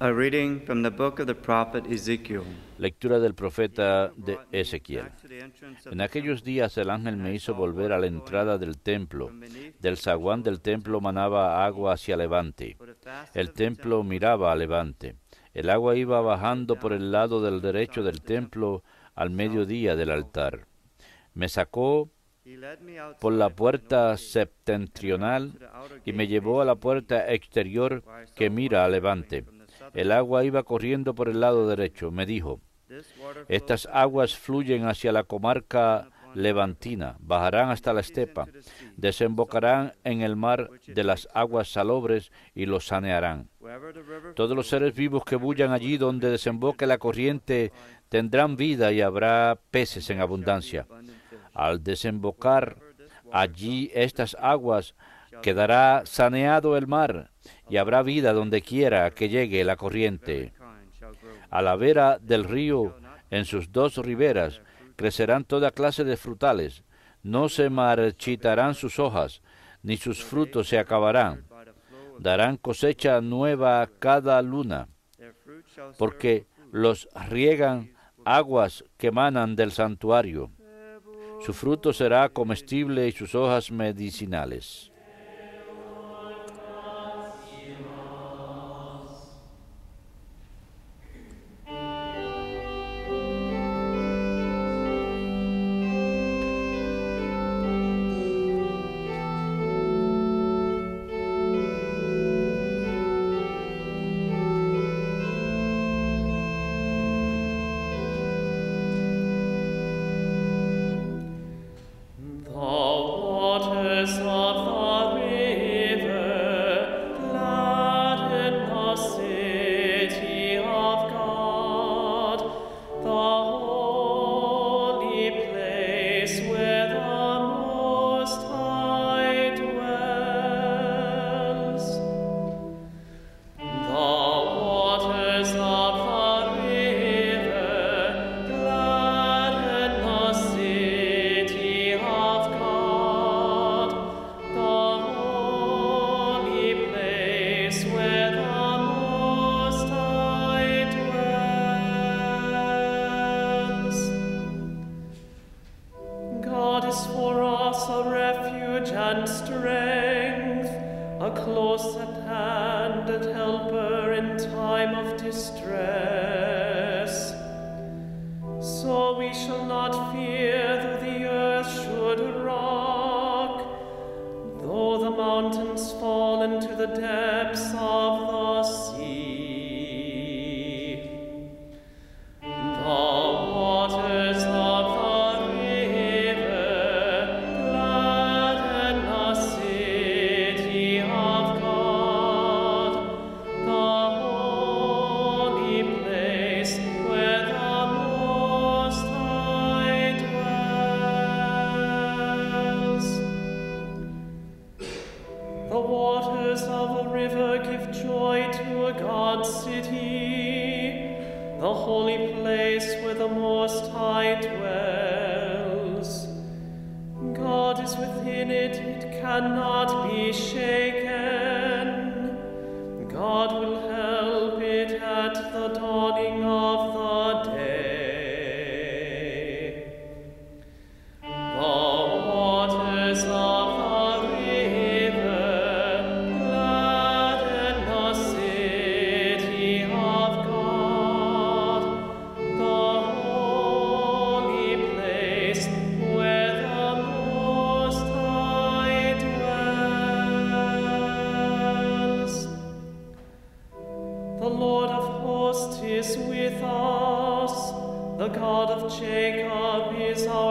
Lectura del profeta de Ezequiel. En aquellos días el ángel me hizo volver a la entrada del templo. Del zaguán del templo manaba agua hacia levante. El templo miraba a levante. El agua iba bajando por el lado del derecho del templo al mediodía del altar. Me sacó por la puerta septentrional y me llevó a la puerta exterior que mira a levante el agua iba corriendo por el lado derecho. Me dijo, estas aguas fluyen hacia la comarca levantina, bajarán hasta la estepa, desembocarán en el mar de las aguas salobres y lo sanearán. Todos los seres vivos que bullan allí donde desemboque la corriente tendrán vida y habrá peces en abundancia. Al desembocar allí estas aguas Quedará saneado el mar y habrá vida donde quiera que llegue la corriente. A la vera del río, en sus dos riberas, crecerán toda clase de frutales. No se marchitarán sus hojas, ni sus frutos se acabarán. Darán cosecha nueva cada luna, porque los riegan aguas que manan del santuario. Su fruto será comestible y sus hojas medicinales.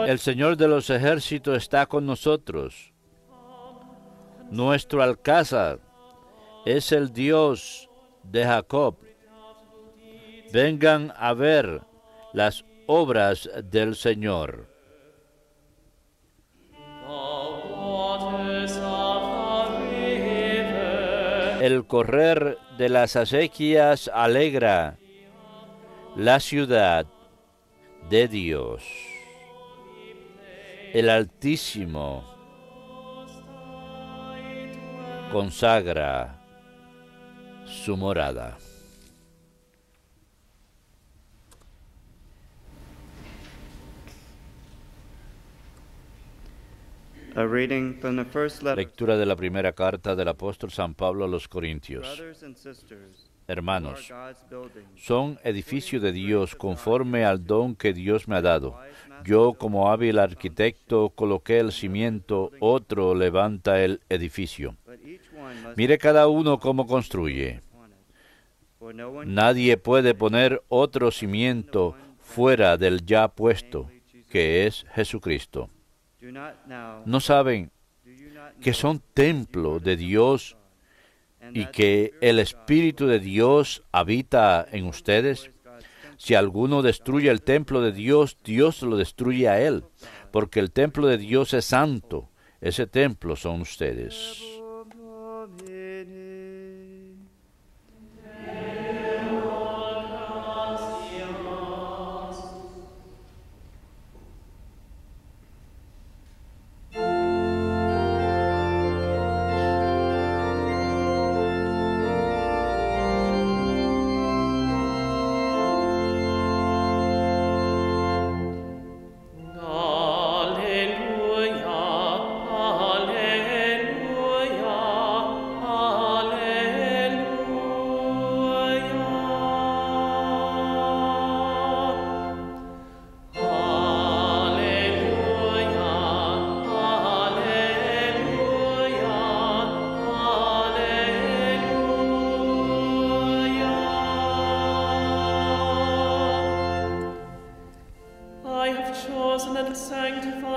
El Señor de los ejércitos está con nosotros. Nuestro alcázar es el Dios de Jacob. Vengan a ver las obras del Señor. El correr de las acequias alegra la ciudad de Dios el Altísimo consagra su morada. Lectura de la primera carta del apóstol San Pablo a los Corintios hermanos, son edificio de Dios conforme al don que Dios me ha dado. Yo como hábil arquitecto coloqué el cimiento, otro levanta el edificio. Mire cada uno cómo construye. Nadie puede poner otro cimiento fuera del ya puesto, que es Jesucristo. ¿No saben que son templo de Dios y que el Espíritu de Dios habita en ustedes? Si alguno destruye el templo de Dios, Dios lo destruye a él, porque el templo de Dios es santo. Ese templo son ustedes.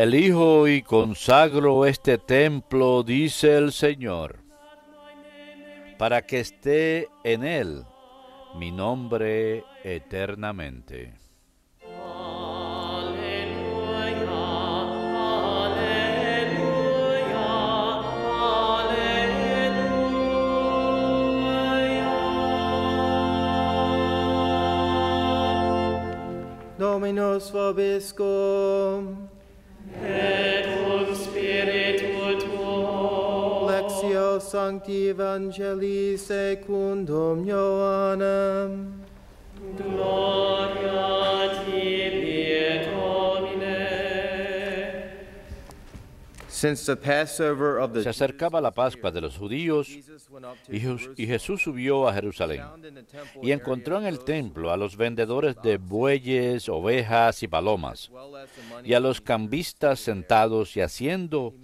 elijo y consagro este templo, dice el Señor, para que esté en él mi nombre eternamente. Dominus vobiscum. lexio Sancti Evangelii secundum Ioannem. Gloria Se acercaba la Pascua de los judíos y Jesús subió a Jerusalén y encontró en el templo a los vendedores de bueyes, ovejas y palomas y a los cambistas sentados y haciendo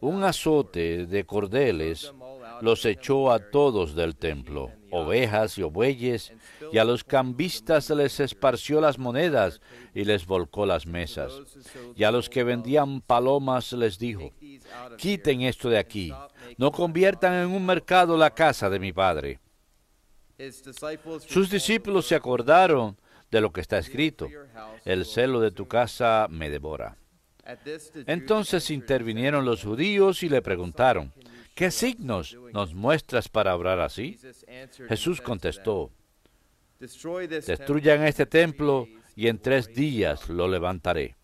un azote de cordeles los echó a todos del templo ovejas y bueyes, y a los cambistas les esparció las monedas y les volcó las mesas. Y a los que vendían palomas les dijo, quiten esto de aquí, no conviertan en un mercado la casa de mi padre. Sus discípulos se acordaron de lo que está escrito, el celo de tu casa me devora. Entonces intervinieron los judíos y le preguntaron, ¿Qué signos nos muestras para hablar así? Jesús contestó, destruyan este templo y en tres días lo levantaré.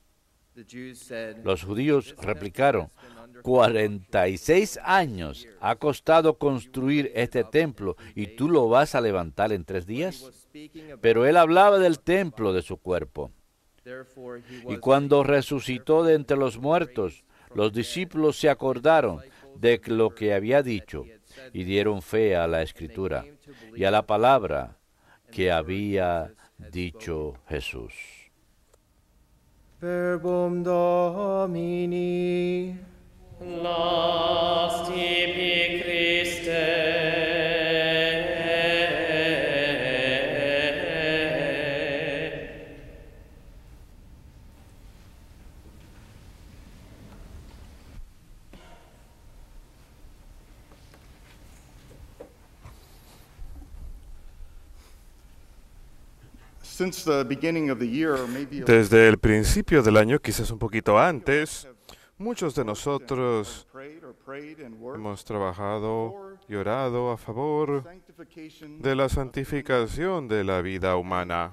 Los judíos replicaron, 46 años ha costado construir este templo y tú lo vas a levantar en tres días. Pero él hablaba del templo de su cuerpo. Y cuando resucitó de entre los muertos, los discípulos se acordaron de lo que había dicho y dieron fe a la escritura y a la palabra que había dicho Jesús. Desde el principio del año, quizás un poquito antes, muchos de nosotros hemos trabajado y orado a favor de la santificación de la vida humana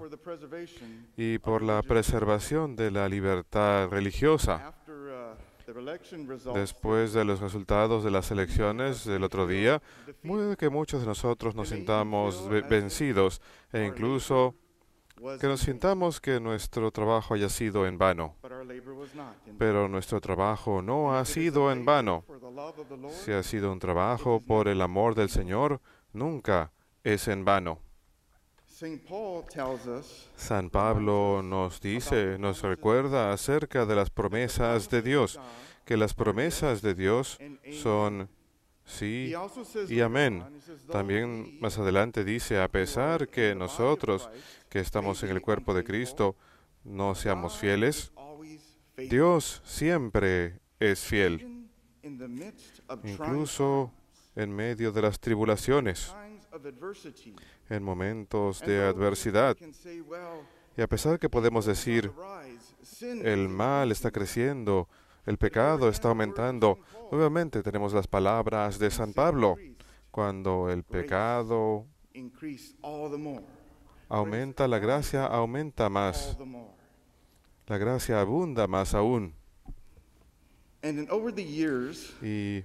y por la preservación de la libertad religiosa. Uh, Después de los resultados de las elecciones del otro día, puede que muchos de nosotros nos sintamos vencidos e incluso que nos sintamos que nuestro trabajo haya sido en vano. Pero nuestro trabajo no ha sido en vano. Si ha sido un trabajo por el amor del Señor, nunca es en vano. San Pablo nos dice, nos recuerda acerca de las promesas de Dios, que las promesas de Dios son Sí y amén. También más adelante dice, a pesar que nosotros que estamos en el cuerpo de Cristo no seamos fieles, Dios siempre es fiel, incluso en medio de las tribulaciones, en momentos de adversidad. Y a pesar de que podemos decir, el mal está creciendo, el pecado está aumentando, Obviamente tenemos las palabras de San Pablo, cuando el pecado aumenta, la gracia aumenta más, la gracia abunda más aún. Y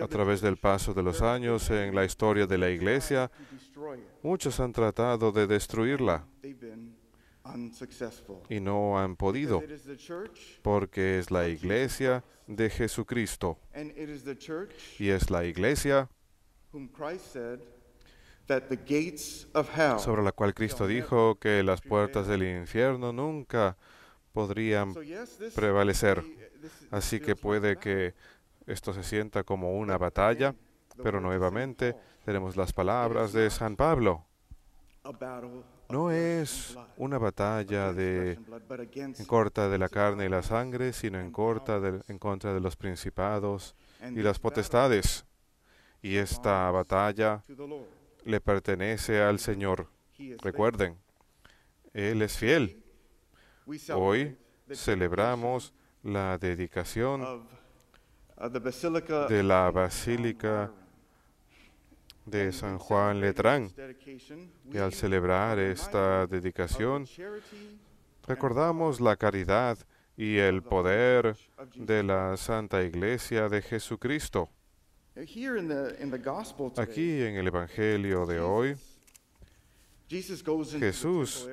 a través del paso de los años en la historia de la iglesia, muchos han tratado de destruirla y no han podido, porque es la iglesia de Jesucristo y es la iglesia sobre la cual Cristo dijo que las puertas del infierno nunca podrían prevalecer. Uh, Así que puede que esto se sienta como una batalla, pero nuevamente tenemos las palabras de San Pablo. No es una batalla de, en corta de la carne y la sangre, sino en, corta en contra de los principados y las potestades. Y esta batalla le pertenece al Señor. Recuerden, Él es fiel. Hoy celebramos la dedicación de la Basílica de San Juan Letrán. Y al celebrar esta dedicación, recordamos la caridad y el poder de la Santa Iglesia de Jesucristo. Aquí en el Evangelio de hoy, Jesús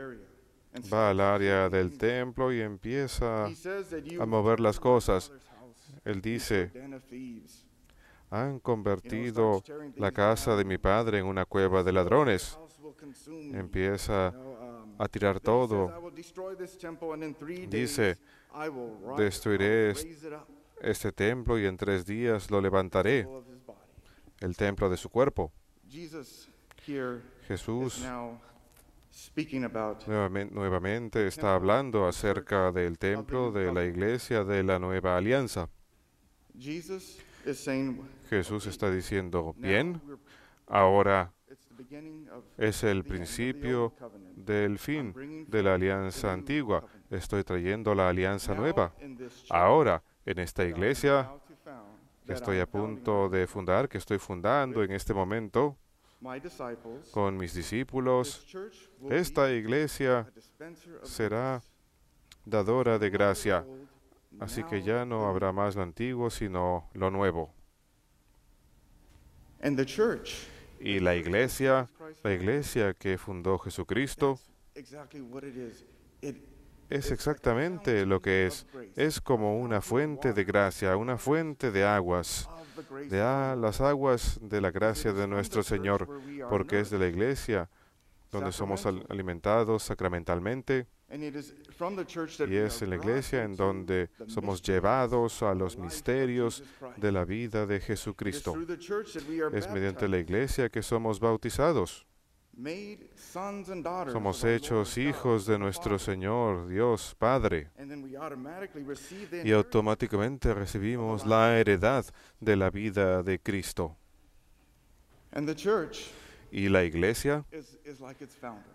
va al área del templo y empieza a mover las cosas. Él dice, han convertido la casa de mi padre en una cueva de ladrones. Empieza a um, tirar todo. Dice, destruiré este templo y en tres días lo levantaré, el templo de su cuerpo. Jesús nuevamente, está hablando acerca del templo, de la iglesia, de la nueva alianza. Jesús está diciendo, bien, ahora es el principio del fin de la alianza antigua. Estoy trayendo la alianza nueva. Ahora, en esta iglesia que estoy a punto de fundar, que estoy fundando en este momento, con mis discípulos, esta iglesia será dadora de gracia, Así que ya no habrá más lo antiguo, sino lo nuevo. Y la iglesia, la iglesia que fundó Jesucristo, es exactamente lo que es. Es como una fuente de gracia, una fuente de aguas, de las aguas de la gracia de nuestro Señor, porque es de la iglesia donde somos alimentados sacramentalmente. Y es en la iglesia en donde somos llevados a los misterios de la vida de Jesucristo. Es mediante la iglesia que somos bautizados. Somos hechos hijos de nuestro Señor Dios Padre. Y automáticamente recibimos la heredad de la vida de Cristo. Y la iglesia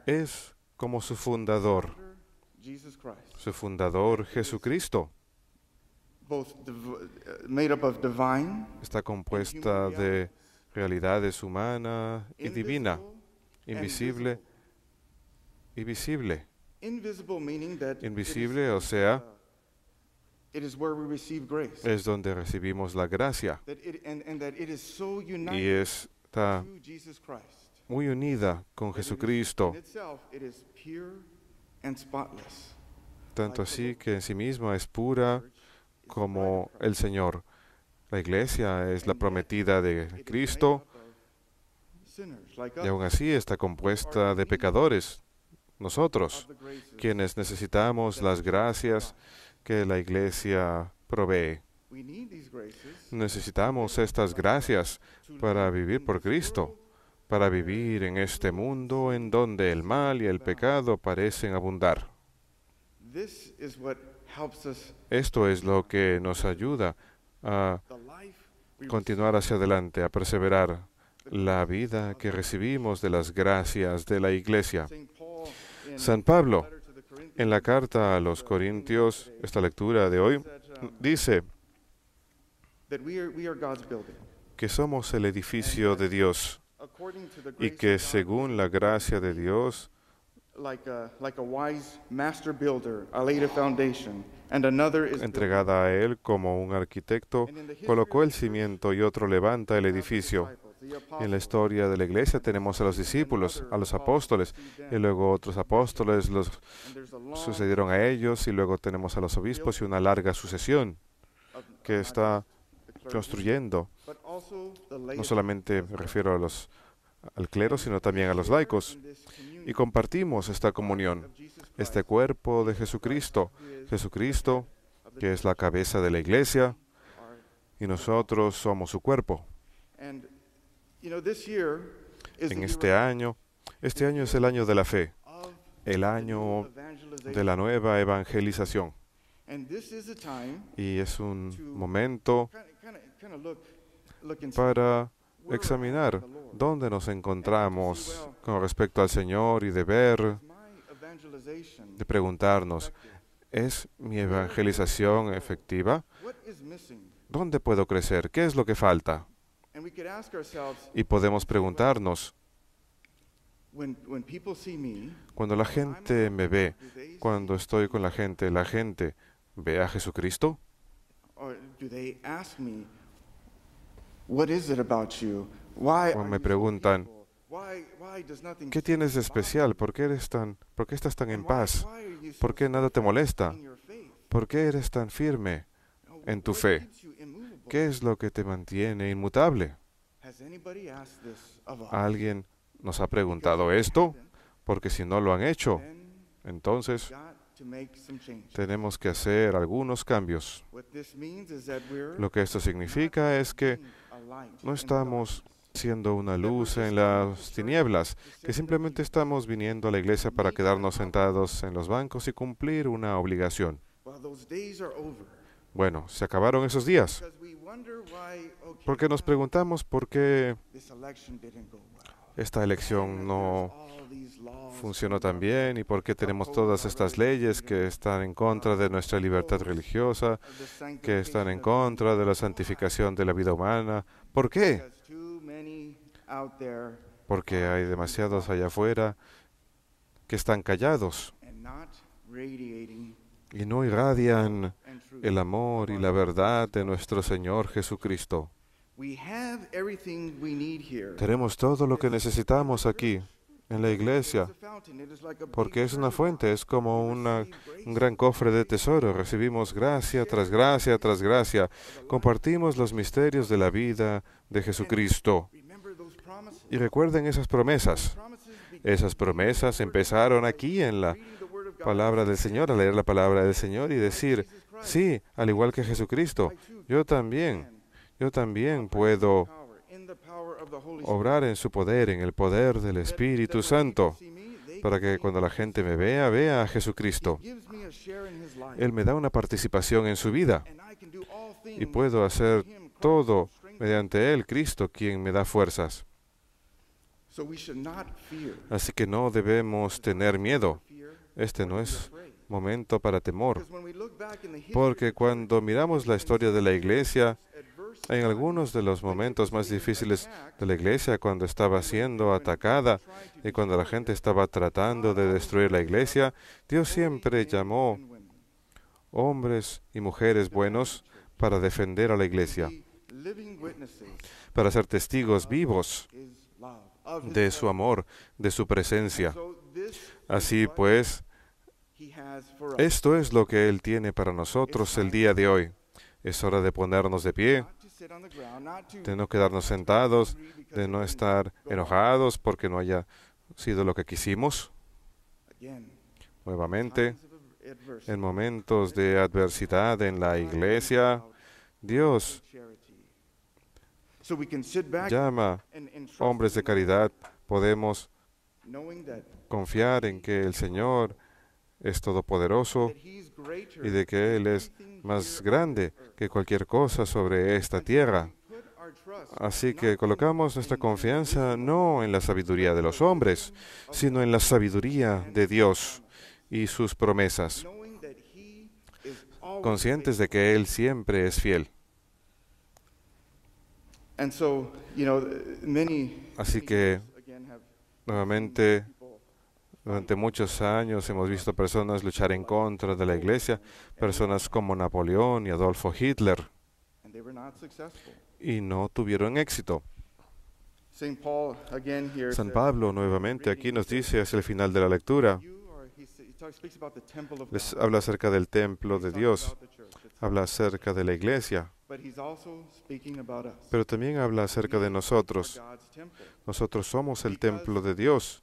es como su fundador, su fundador Jesucristo. Uh, está compuesta de realidades humana y divina, invisible y visible. Invisible, o sea, es donde recibimos la gracia. Y está muy unida con Jesucristo, tanto así que en sí misma es pura como el Señor. La iglesia es la prometida de Cristo y aún así está compuesta de pecadores, nosotros, quienes necesitamos las gracias que la iglesia provee. Necesitamos estas gracias para vivir por Cristo para vivir en este mundo en donde el mal y el pecado parecen abundar. Esto es lo que nos ayuda a continuar hacia adelante, a perseverar la vida que recibimos de las gracias de la Iglesia. San Pablo, en la carta a los Corintios, esta lectura de hoy, um, dice que somos el edificio de Dios y que según la gracia de Dios, entregada a él como un arquitecto, colocó el cimiento y otro levanta el edificio. En la historia de la iglesia tenemos a los discípulos, a los apóstoles, y luego otros apóstoles los sucedieron a ellos, y luego tenemos a los obispos y una larga sucesión que está construyendo. No solamente me refiero a los, al clero, sino también a los laicos. Y compartimos esta comunión, este cuerpo de Jesucristo. Jesucristo, que es la cabeza de la iglesia, y nosotros somos su cuerpo. En este año, este año es el año de la fe, el año de la nueva evangelización. Y es un momento para examinar dónde nos encontramos con respecto al Señor y de ver, de preguntarnos, ¿es mi evangelización efectiva? ¿Dónde puedo crecer? ¿Qué es lo que falta? Y podemos preguntarnos, cuando la gente me ve, cuando estoy con la gente, ¿la gente ve a Jesucristo? O me preguntan, ¿qué tienes de especial? ¿Por qué, eres tan, ¿Por qué estás tan en paz? ¿Por qué nada te molesta? ¿Por qué eres tan firme en tu fe? ¿Qué es lo que te mantiene inmutable? ¿Alguien nos ha preguntado esto? Porque si no lo han hecho, entonces tenemos que hacer algunos cambios. Lo que esto significa es que no estamos siendo una luz en las tinieblas, que simplemente estamos viniendo a la iglesia para quedarnos sentados en los bancos y cumplir una obligación. Bueno, se acabaron esos días, porque nos preguntamos por qué esta elección no funcionó tan bien y por qué tenemos todas estas leyes que están en contra de nuestra libertad religiosa, que están en contra de la santificación de la vida humana. ¿Por qué? Porque hay demasiados allá afuera que están callados y no irradian el amor y la verdad de nuestro Señor Jesucristo. Tenemos todo lo que necesitamos aquí, en la iglesia, porque es una fuente, es como un gran cofre de tesoro. Recibimos gracia tras gracia tras gracia. Compartimos los misterios de la vida de Jesucristo. Y recuerden esas promesas. Esas promesas empezaron aquí en la palabra del Señor, a leer la palabra del Señor y decir, sí, al igual que Jesucristo, yo también yo también puedo obrar en su poder, en el poder del Espíritu Santo, para que cuando la gente me vea, vea a Jesucristo. Él me da una participación en su vida y puedo hacer todo mediante Él, Cristo, quien me da fuerzas. Así que no debemos tener miedo. Este no es momento para temor. Porque cuando miramos la historia de la iglesia, en algunos de los momentos más difíciles de la iglesia, cuando estaba siendo atacada y cuando la gente estaba tratando de destruir la iglesia, Dios siempre llamó hombres y mujeres buenos para defender a la iglesia, para ser testigos vivos de su amor, de su presencia. Así pues, esto es lo que Él tiene para nosotros el día de hoy. Es hora de ponernos de pie de no quedarnos sentados, de no estar enojados porque no haya sido lo que quisimos. Nuevamente, en momentos de adversidad en la iglesia, Dios llama hombres de caridad. Podemos confiar en que el Señor es todopoderoso y de que Él es más grande que cualquier cosa sobre esta tierra. Así que colocamos nuestra confianza no en la sabiduría de los hombres, sino en la sabiduría de Dios y sus promesas, conscientes de que Él siempre es fiel. Así que, nuevamente, durante muchos años hemos visto personas luchar en contra de la Iglesia, personas como Napoleón y Adolfo Hitler, y no tuvieron éxito. San Pablo nuevamente aquí nos dice hacia el final de la lectura, habla acerca del templo de Dios, habla acerca de la iglesia, pero también habla acerca de nosotros. Nosotros somos el templo de Dios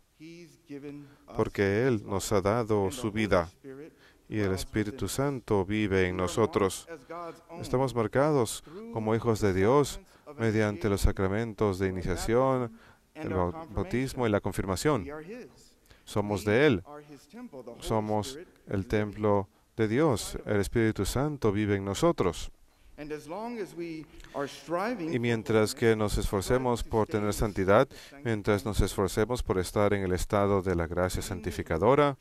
porque Él nos ha dado su vida y el Espíritu Santo vive en nosotros. Estamos marcados como hijos de Dios mediante los sacramentos de iniciación, el bautismo y la confirmación. Somos de Él. Somos el templo de Dios. El Espíritu Santo vive en nosotros. Y mientras que nos esforcemos por tener santidad, mientras nos esforcemos por estar en el estado de la gracia santificadora,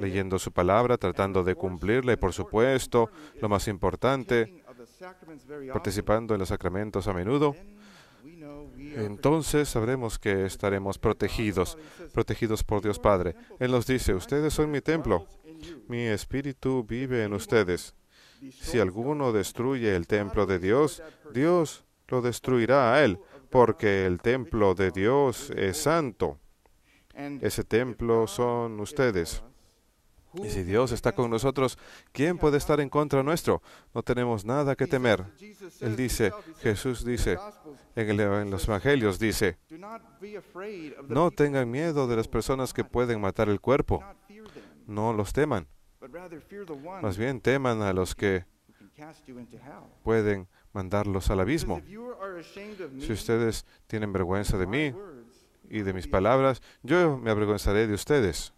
leyendo su palabra, tratando de cumplirla y, por supuesto, lo más importante, participando en los sacramentos a menudo, entonces sabremos que estaremos protegidos, protegidos por Dios Padre. Él nos dice, ustedes son mi templo, mi espíritu vive en ustedes. Si alguno destruye el templo de Dios, Dios lo destruirá a él, porque el templo de Dios es santo. Ese templo son ustedes. Y si Dios está con nosotros, ¿quién puede estar en contra nuestro? No tenemos nada que temer. Él dice, Jesús dice, en, los Evangelios dice, no tengan miedo de las personas que pueden matar el cuerpo. No los teman. Más bien teman a los que pueden mandarlos al abismo. Si ustedes tienen vergüenza de mí y de mis palabras, yo me avergonzaré de ustedes.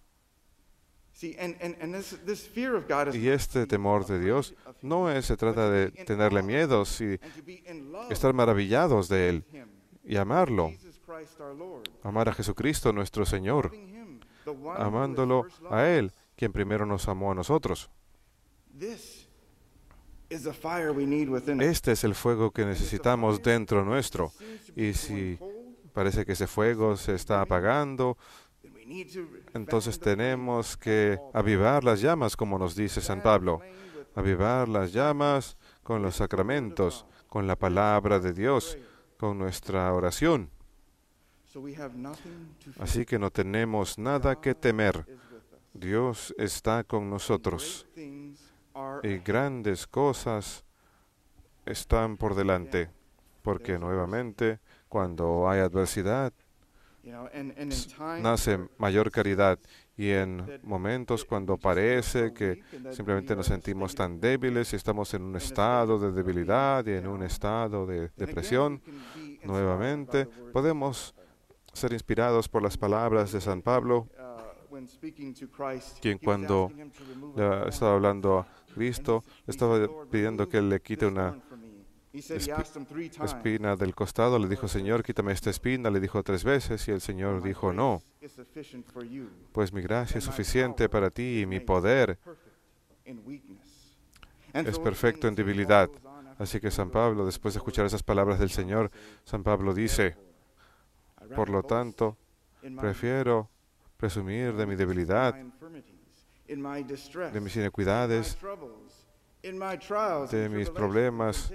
Y este temor de Dios no es, se trata de tenerle miedo, sino estar maravillados de Él y amarlo. Amar a Jesucristo nuestro Señor, amándolo a Él, quien primero nos amó a nosotros. Este es el fuego que necesitamos dentro nuestro. Y si parece que ese fuego se está apagando, entonces tenemos que avivar las llamas, como nos dice San Pablo. Avivar las llamas con los sacramentos, con la palabra de Dios, con nuestra oración. Así que no tenemos nada que temer. Dios está con nosotros y grandes cosas están por delante, porque nuevamente cuando hay adversidad nace mayor caridad y en momentos cuando parece que simplemente nos sentimos tan débiles y estamos en un estado de debilidad y en un estado de depresión, nuevamente podemos ser inspirados por las palabras de San Pablo quien cuando estaba hablando a Cristo, estaba pidiendo que Él le quite una espina del costado, le dijo, Señor, quítame esta espina, le dijo tres veces y el Señor dijo, no, pues mi gracia es suficiente para ti y mi poder es perfecto en debilidad. Así que San Pablo, después de escuchar esas palabras del Señor, San Pablo dice, por lo tanto, prefiero presumir de mi debilidad, de mis inequidades, de mis problemas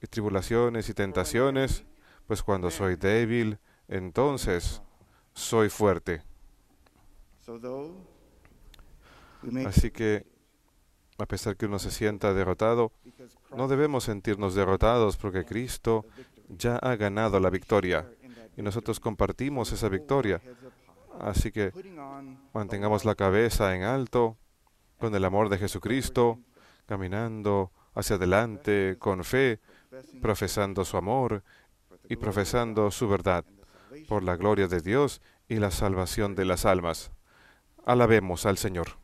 y tribulaciones y tentaciones, pues cuando soy débil, entonces soy fuerte. Así que, a pesar que uno se sienta derrotado, no debemos sentirnos derrotados porque Cristo ya ha ganado la victoria y nosotros compartimos esa victoria. Así que mantengamos la cabeza en alto, con el amor de Jesucristo, caminando hacia adelante con fe, profesando su amor y profesando su verdad por la gloria de Dios y la salvación de las almas. Alabemos al Señor.